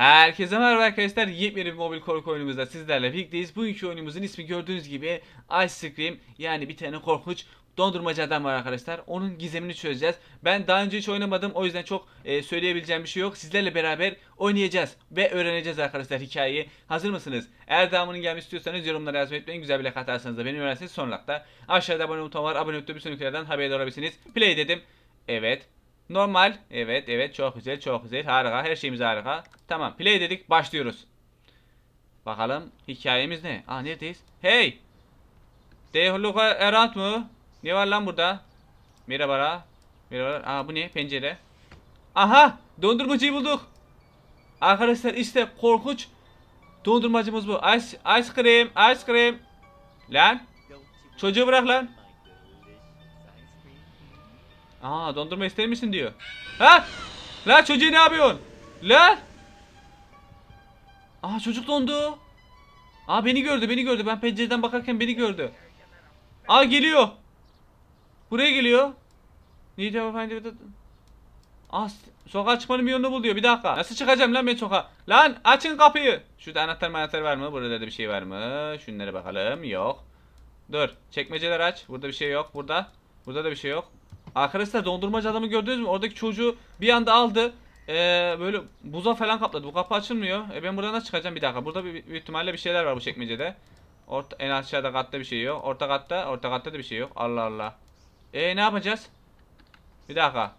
Herkese merhaba arkadaşlar. Yepyeni bir mobil korku oyunumuzda sizlerle birlikteyiz. Bugünkü oyunumuzun ismi gördüğünüz gibi Ice Cream yani bir tane korkunç dondurmacı adam var arkadaşlar. Onun gizemini çözeceğiz. Ben daha önce hiç oynamadım. O yüzden çok e, söyleyebileceğim bir şey yok. Sizlerle beraber oynayacağız ve öğreneceğiz arkadaşlar hikayeyi. Hazır mısınız? Eğer devamının gelmesi istiyorsanız yorumlara yazmayı unutmayın. Güzel bir like atarsanız da beni öğrenseniz son lakta. Aşağıda abone butonu var. Abone olup bir sonrakilerden haberdar olabilirsiniz. Play dedim. Evet. Normal. Evet evet çok güzel çok güzel. Harika. Her şeyimiz harika. Tamam play dedik başlıyoruz. Bakalım hikayemiz ne? Aa ah, neredeyiz? Hey! Dehluka erant mı? Ne var lan burada? Merhaba. Merhaba. Aa bu ne? Pencere. Aha! Dondurmacıyı bulduk. Arkadaşlar işte korkunç dondurmacımız bu. Ice, ice cream, ice cream. Lan. Çocuğu bırak lan. Aa dondurma ister misin diyor. Ha! Lan çocuğu ne yapıyorsun? Lan? Aha çocuk dondu. Aa beni gördü beni gördü. Ben pencereden bakarken beni gördü. Aa geliyor. Buraya geliyor. Need to Aa sokağa çıkmanın bir yolunu bul diyor. Bir dakika. Nasıl çıkacağım lan ben sokağa? Lan açın kapıyı. Şurada anahtar anahtar var mı? Burada da bir şey var mı? Şunlara bakalım. Yok. Dur. Çekmeceler aç. Burada bir şey yok. Burada. Burada da bir şey yok. Arkadaşlar dondurmacı adamı gördünüz mü? Oradaki çocuğu bir anda aldı ee, böyle buza falan kapladı. Bu kapı açılmıyor. E ben buradan nasıl çıkacağım? Bir dakika. Burada bir, bir, büyük ihtimalle bir şeyler var bu çekmecede. Orta, en aşağıda katta bir şey yok. Orta katta, orta katta da bir şey yok. Allah Allah. E ne yapacağız? Bir dakika.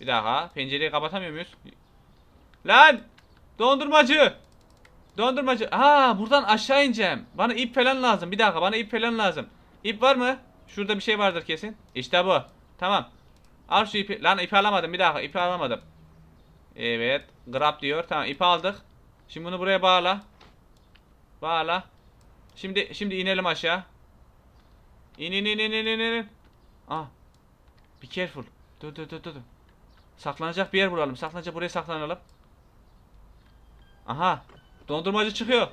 Bir dakika. Pencereyi kapatamıyor muyuz? Lan! Dondurmacı! Dondurmacı. Ha buradan aşağı ineceğim. Bana ip falan lazım. Bir dakika bana ip falan lazım. İp var mı? Şurada bir şey vardır kesin. İşte bu. Tamam. Al şu ipi. Lan ipi alamadım bir dakika. ipi alamadım. Evet. Grab diyor. Tamam ip aldık. Şimdi bunu buraya bağla. Bağla. Şimdi şimdi inelim aşağı. İn in in in in in Ah. Be careful. Dur dur dur dur. Saklanacak bir yer bulalım. Saklanacak buraya saklanalım. Aha. Dondurmacı çıkıyor.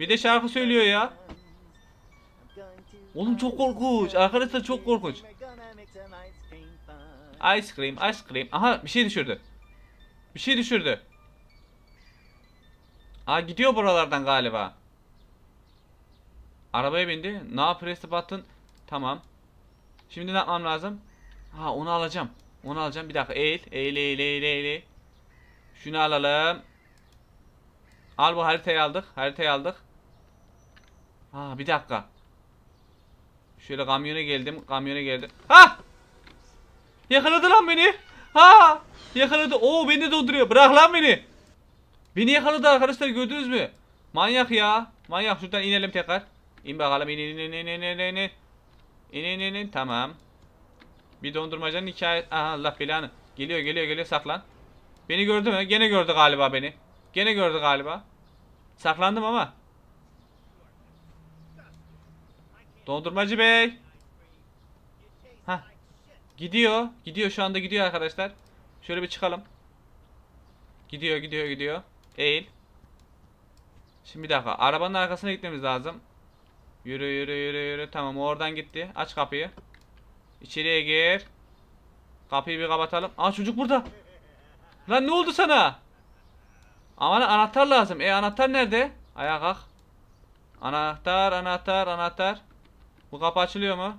Bir de şarkı söylüyor ya. Oğlum çok korkunç. Arkadaşlar çok korkunç. Ice cream, ice cream. Aha bir şey düşürdü. Bir şey düşürdü. Aa gidiyor buralardan galiba. Arabaya bindi. Ne yap presi battın? Tamam. Şimdi ne yapmam lazım? Ha onu alacağım. Onu alacağım. Bir dakika eğil. Eğil eğil eğil eğil. Şunu alalım. Al bu haritayı aldık. Haritayı aldık. Ha bir dakika. Şöyle kamyona geldim. Kamyona geldim. Ha! Yakaladı lan beni. Ha! Yakaladı. Oo beni dolduruyor. Bırak lan beni. Beni yakaladı arkadaşlar gördünüz mü? Manyak ya. Manyak şuradan inelim tekrar. İn bakalım in in in in in in in. İn in in in tamam. Bir dondurmacanın hikaye... Aha Allah belanı. Geliyor geliyor geliyor saklan. Beni gördü mü? Gene gördü galiba beni. Gene gördü galiba. Saklandım ama. Dondurmacı bey. Gidiyor. Gidiyor şu anda gidiyor arkadaşlar. Şöyle bir çıkalım. Gidiyor gidiyor gidiyor. Eğil. Şimdi bir dakika. Arabanın arkasına gitmemiz lazım. Yürü yürü yürü yürü. Tamam oradan gitti. Aç kapıyı. İçeriye gir. Kapıyı bir kapatalım. Aa çocuk burada. Lan ne oldu sana? Aman anahtar lazım. E anahtar nerede? Ayağa kalk. Anahtar anahtar anahtar. Bu kapı açılıyor mu?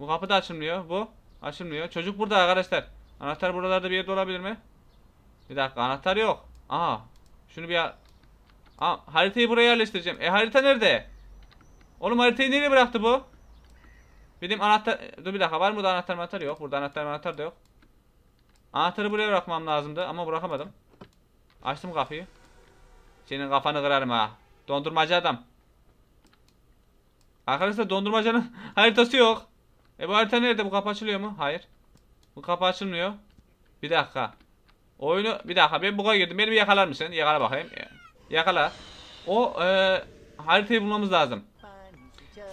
Bu kapı da açılmıyor. Bu. Açılmıyor. Çocuk burada arkadaşlar. Anahtar buralarda bir yerde olabilir mi? Bir dakika anahtar yok. Aha. Şunu bir... Aa, haritayı buraya yerleştireceğim. E harita nerede? Oğlum haritayı nereye bıraktı bu? Benim anahtar... E, dur bir dakika var mı burada anahtar anahtar yok. Burada anahtar anahtar da yok. Anahtarı buraya bırakmam lazımdı ama bırakamadım. Açtım kapıyı. Senin kafanı kırarım ha. Dondurmacı adam. Arkadaşlar dondurmacanın haritası yok. E bu harita nerede? Bu kapı açılıyor mu? Hayır. Bu kapı açılmıyor. Bir dakika. Oyunu bir dakika ben buga girdim. Beni bir yakalar mısın? Yakala bakayım. Yakala. O e, haritayı bulmamız lazım.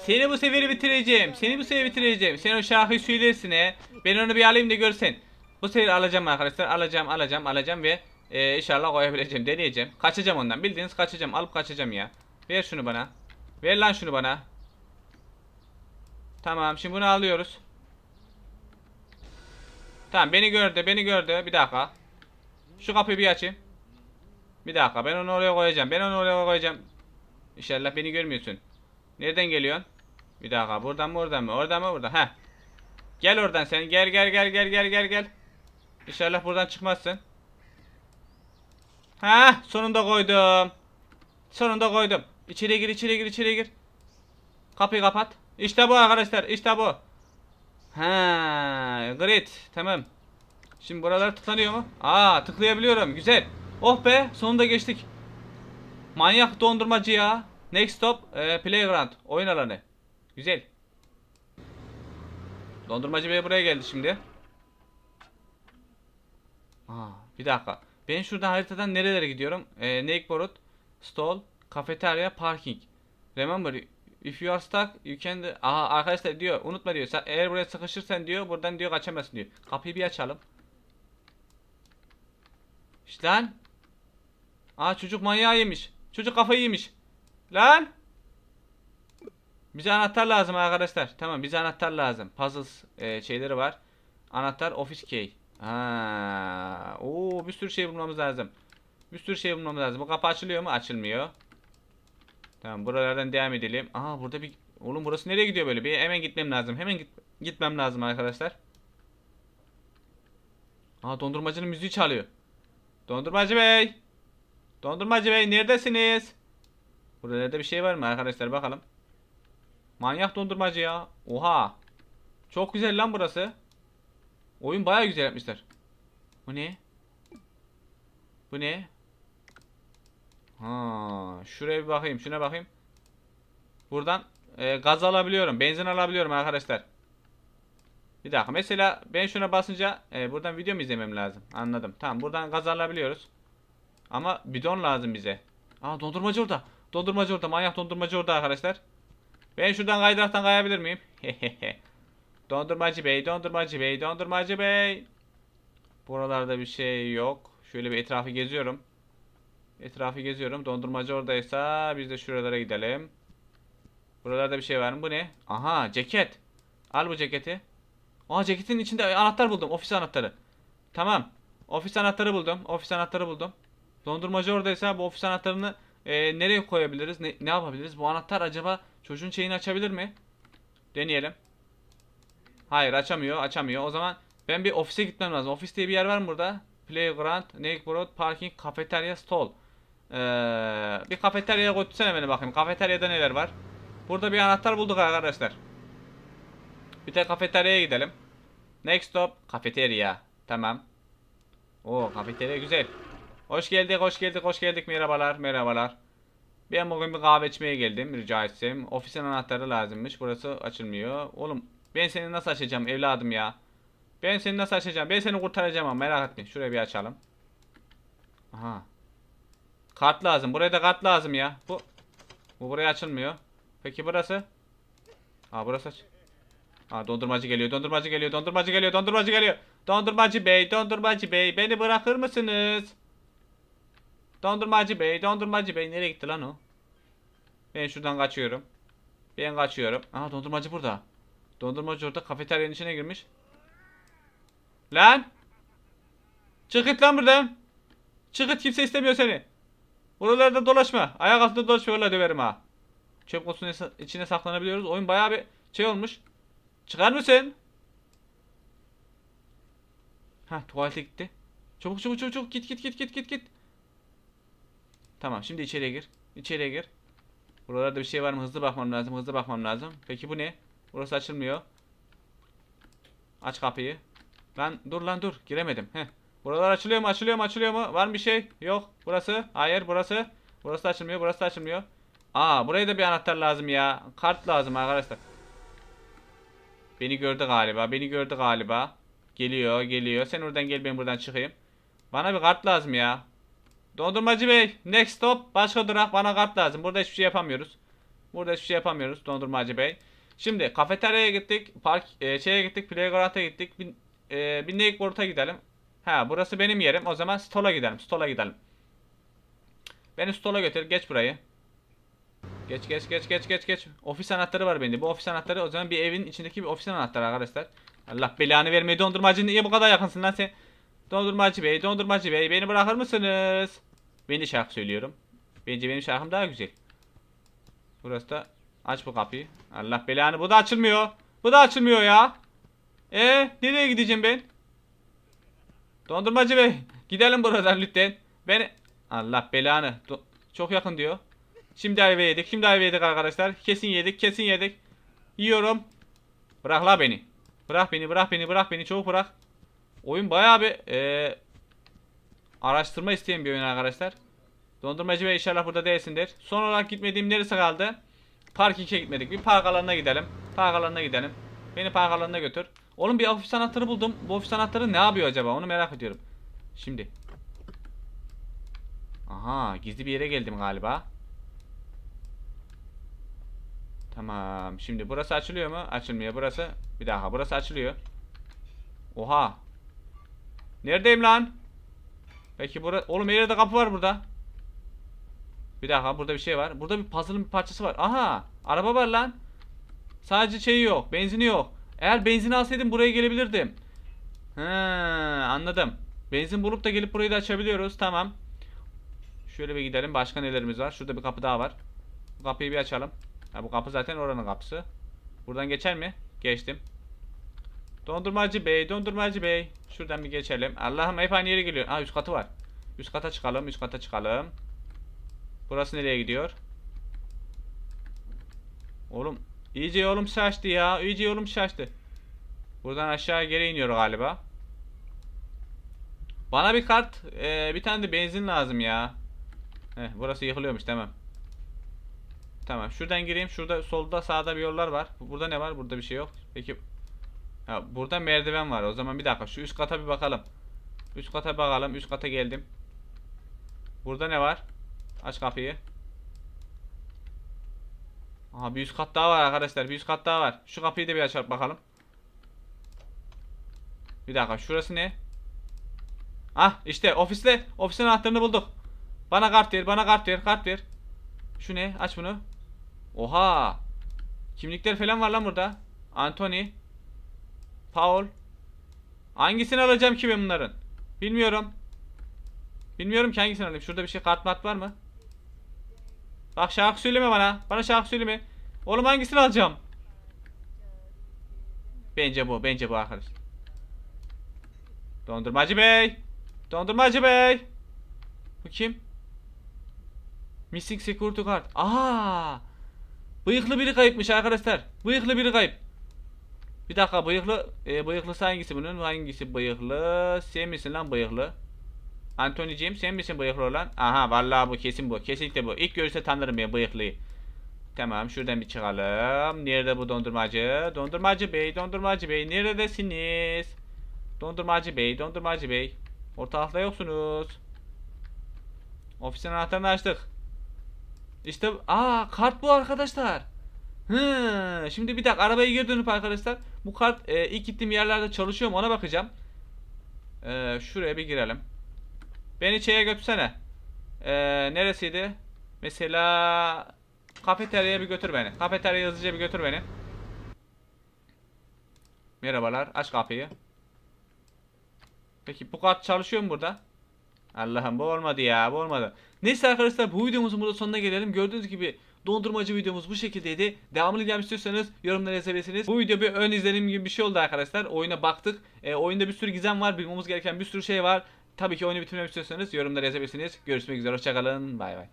Seni bu seferi bitireceğim. Seni bu seferi bitireceğim. Sen o şarkıyı söylersin he. Ben onu bir alayım da görsen. Bu sefer alacağım arkadaşlar. Alacağım, alacağım, alacağım ve e, inşallah koyabileceğim. Deneyeceğim. Kaçacağım ondan. Bildiğiniz kaçacağım. Alıp kaçacağım ya. Ver şunu bana. Ver lan şunu bana. Tamam şimdi bunu alıyoruz. Tamam beni gördü beni gördü. Bir dakika. Şu kapıyı bir açayım. Bir dakika ben onu oraya koyacağım. Ben onu oraya koyacağım. İnşallah beni görmüyorsun. Nereden geliyorsun? Bir dakika buradan mı oradan mı? Oradan mı buradan? Heh. Gel oradan sen. Gel gel gel gel gel gel gel. İnşallah buradan çıkmazsın. Ha, sonunda koydum. Sonunda koydum. İçeri gir, içeri gir, içeri gir. Kapıyı kapat. İşte bu arkadaşlar. işte bu. Ha, great. Tamam. Şimdi buralar tıklanıyor mu? Aa, tıklayabiliyorum. Güzel. Oh be, sonunda geçtik. Manyak dondurmacı ya. Next stop e, playground. Oyun alanı. Güzel. Dondurmacı bey buraya geldi şimdi. Aa, bir dakika. Ben şuradan haritadan nerelere gidiyorum? E, Naked Stall, kafeterya, parking. Remember If you are stuck you can... Aha arkadaşlar diyor unutma diyor. Eğer buraya sıkışırsan diyor buradan diyor kaçamazsın diyor. Kapıyı bir açalım. İşte lan. Aa çocuk manyağı yemiş. Çocuk kafayı yemiş. Lan. Bize anahtar lazım arkadaşlar. Tamam bize anahtar lazım. Puzzles e, şeyleri var. Anahtar office key. Ha. Oo bir sürü şey bulmamız lazım. Bir sürü şey bulmamız lazım. Bu kapı açılıyor mu? Açılmıyor. Tamam buralardan devam edelim. Aha burada bir... Oğlum burası nereye gidiyor böyle? Bir hemen gitmem lazım. Hemen git... gitmem lazım arkadaşlar. Aha dondurmacının müziği çalıyor. Dondurmacı bey. Dondurmacı bey neredesiniz? Buralarda bir şey var mı arkadaşlar bakalım. Manyak dondurmacı ya. Oha. Çok güzel lan burası. Oyun baya güzel yapmışlar. Bu ne? Bu ne? Ha, şuraya bir bakayım. Şuna bakayım. Buradan e, gaz alabiliyorum. Benzin alabiliyorum arkadaşlar. Bir dakika. Mesela ben şuna basınca e, buradan video mu izlemem lazım? Anladım. Tamam. Buradan gaz alabiliyoruz. Ama bidon lazım bize. Aa dondurmacı orada. Dondurmacı orada. Manyak dondurmacı orada arkadaşlar. Ben şuradan kaydıraktan kayabilir miyim? dondurmacı bey, dondurmacı bey, dondurmacı bey. Buralarda bir şey yok. Şöyle bir etrafı geziyorum. Etrafı geziyorum. Dondurmacı oradaysa biz de şuralara gidelim. Buralarda bir şey var mı? Bu ne? Aha ceket. Al bu ceketi. Aa ceketin içinde anahtar buldum. Ofis anahtarı. Tamam. Ofis anahtarı buldum. Ofis anahtarı buldum. Dondurmacı oradaysa bu ofis anahtarını e, nereye koyabiliriz? Ne, ne yapabiliriz? Bu anahtar acaba çocuğun şeyini açabilir mi? Deneyelim. Hayır açamıyor. Açamıyor. O zaman ben bir ofise gitmem lazım. Ofis diye bir yer var mı burada? Playground, Neighborhood, Parking, Cafeteria, Stall. Ee, bir kafeteryaya götürsene beni bakayım. Kafeteryada neler var? Burada bir anahtar bulduk arkadaşlar. Bir de kafeteryaya gidelim. Next stop kafeterya. Tamam. Oo kafeterya güzel. Hoş geldik, hoş geldik, hoş geldik. Merhabalar, merhabalar. Ben bugün bir kahve içmeye geldim rica etsem. Ofisin anahtarı lazımmış. Burası açılmıyor. Oğlum ben seni nasıl açacağım evladım ya? Ben seni nasıl açacağım? Ben seni kurtaracağım ama merak etme. Şurayı bir açalım. Aha. Kart lazım. Buraya da kart lazım ya. Bu bu buraya açılmıyor. Peki burası? Aa burası aç. Aa dondurmacı geliyor. Dondurmacı geliyor. Dondurmacı geliyor. Dondurmacı geliyor. Dondurmacı bey, dondurmacı bey beni bırakır mısınız? Dondurmacı bey, dondurmacı bey nereye gitti lan o? Ben şuradan kaçıyorum. Ben kaçıyorum. Aa dondurmacı burada. Dondurmacı orada kafeteryanın içine girmiş. Lan! Çık git lan buradan. Çık git kimse istemiyor seni. Buralarda dolaşma. Ayak altında dolaşıyorlar öyle ha. Çöp kutusunun içine saklanabiliyoruz. Oyun bayağı bir şey olmuş. Çıkar mısın? Ha tuvalete gitti. Çabuk çabuk çabuk çabuk git git git git git git. Tamam şimdi içeriye gir. İçeriye gir. Buralarda bir şey var mı? Hızlı bakmam lazım. Hızlı bakmam lazım. Peki bu ne? Burası açılmıyor. Aç kapıyı. Lan dur lan dur. Giremedim. Heh. Buralar açılıyor mu? Açılıyor mu? Açılıyor mu? Var mı bir şey? Yok. Burası. Hayır burası. Burası da açılmıyor. Burası da açılmıyor. Aa buraya da bir anahtar lazım ya. Kart lazım arkadaşlar. Beni gördü galiba. Beni gördü galiba. Geliyor geliyor. Sen oradan gel ben buradan çıkayım. Bana bir kart lazım ya. Dondurmacı bey. Next stop. Başka durak. Bana kart lazım. Burada hiçbir şey yapamıyoruz. Burada hiçbir şey yapamıyoruz. Dondurmacı bey. Şimdi kafeteryaya gittik. Park e, şeye gittik. Playground'a gittik. Bir, e, bir Wakeboard'a gidelim. Ha burası benim yerim. O zaman stola gidelim. Stola gidelim. Beni stola götür. Geç burayı. Geç geç geç geç geç geç. Ofis anahtarı var bende. Bu ofis anahtarı o zaman bir evin içindeki bir ofis anahtarı arkadaşlar. Allah belanı vermeyi dondurmacı niye bu kadar yakınsın lan sen? Dondurmacı bey, dondurmacı bey beni bırakır mısınız? Ben de şarkı söylüyorum. Bence benim şarkım daha güzel. Burası da aç bu kapıyı. Allah belanı bu da açılmıyor. Bu da açılmıyor ya. E nereye gideceğim ben? Dondurmacı bey gidelim buradan lütfen. Ben Allah belanı. Do Çok yakın diyor. Şimdi ayva yedik. Şimdi ayva yedik arkadaşlar. Kesin yedik. Kesin yedik. Yiyorum. Bırak la beni. Bırak beni. Bırak beni. Bırak beni. çok bırak. Oyun bayağı bir ee, araştırma isteyen bir oyun arkadaşlar. Dondurmacı bey inşallah burada değilsindir. Son olarak gitmediğim neresi kaldı? Park 2'ye gitmedik. Bir park alanına gidelim. Park alanına gidelim. Beni park alanına götür. Oğlum bir ofis anahtarı buldum. Bu ofis anahtarı ne yapıyor acaba? Onu merak ediyorum. Şimdi. Aha gizli bir yere geldim galiba. Tamam. Şimdi burası açılıyor mu? Açılmıyor burası. Bir daha burası açılıyor. Oha. Neredeyim lan? Peki burada oğlum yerde kapı var burada. Bir daha. burada bir şey var. Burada bir puzzle'ın bir parçası var. Aha araba var lan. Sadece şeyi yok. Benzini yok. Eğer benzin alsaydım buraya gelebilirdim. He, anladım. Benzin bulup da gelip burayı da açabiliyoruz. Tamam. Şöyle bir gidelim. Başka nelerimiz var? Şurada bir kapı daha var. Bu kapıyı bir açalım. Ha, bu kapı zaten oranın kapısı. Buradan geçer mi? Geçtim. Dondurmacı bey, dondurmacı bey. Şuradan bir geçelim. Allah'ım hep aynı yere geliyor. Ha üst katı var. Üst kata çıkalım, üst kata çıkalım. Burası nereye gidiyor? Oğlum İyice yolum şaştı ya. İyice yolum şaştı. Buradan aşağı geri iniyor galiba. Bana bir kart, e, bir tane de benzin lazım ya. Heh, burası yıkılıyormuş tamam. Tamam. Şuradan gireyim. Şurada solda sağda bir yollar var. Burada ne var? Burada bir şey yok. Peki. Ha, burada merdiven var. O zaman bir dakika. Şu üst kata bir bakalım. Üst kata bakalım. Üst kata geldim. Burada ne var? Aç kapıyı. Aha bir üst kat daha var arkadaşlar. Bir üst kat daha var. Şu kapıyı da bir açalım bakalım. Bir dakika şurası ne? Ah işte ofiste ofisin anahtarını bulduk. Bana kart ver bana kart ver kart ver. Şu ne aç bunu. Oha. Kimlikler falan var lan burada. Anthony. Paul. Hangisini alacağım ki ben bunların? Bilmiyorum. Bilmiyorum ki hangisini alayım. Şurada bir şey kart mat var mı? Bak şarkı söyleme bana. Bana şarkı söyleme. Oğlum hangisini alacağım? Bence bu. Bence bu arkadaş. Dondurmacı bey. Dondurmacı bey. Bu kim? Missing security card. Aa! Bıyıklı biri kayıpmış arkadaşlar. Bıyıklı biri kayıp. Bir dakika bıyıklı. E, bıyıklısı hangisi bunun? Hangisi bıyıklı? Sen misin lan bıyıklı? Anthony James sen misin bıyıklı olan? Aha vallahi bu kesin bu. Kesinlikle bu. İlk görüşte tanırım ya, bıyıklıyı. Tamam şuradan bir çıkalım. Nerede bu dondurmacı? Dondurmacı bey, dondurmacı bey neredesiniz? Dondurmacı bey, dondurmacı bey. Ortalıkta yoksunuz. Ofisin anahtarını açtık. İşte aa kart bu arkadaşlar. Hı, şimdi bir dakika arabaya geri dönüp arkadaşlar. Bu kart e, ilk gittiğim yerlerde çalışıyor mu ona bakacağım. E, şuraya bir girelim. Beni şeye götürsene. Ee, neresiydi? Mesela kafeteryaya bir götür beni. Kafeterya yazıcıya bir götür beni. Merhabalar. Aç kapıyı. Peki bu kart çalışıyor mu burada? Allah'ım bu olmadı ya bu olmadı. Neyse arkadaşlar bu videomuzun burada sonuna gelelim. Gördüğünüz gibi dondurmacı videomuz bu şekildeydi. Devamını gelmek istiyorsanız yorumlara yazabilirsiniz. Bu video bir ön izlenim gibi bir şey oldu arkadaşlar. Oyuna baktık. E, oyunda bir sürü gizem var. Bilmemiz gereken bir sürü şey var. Tabii ki oyunu bitirmemi istiyorsanız yorumlara yazabilirsiniz. Görüşmek üzere. Hoşçakalın. Bay bay.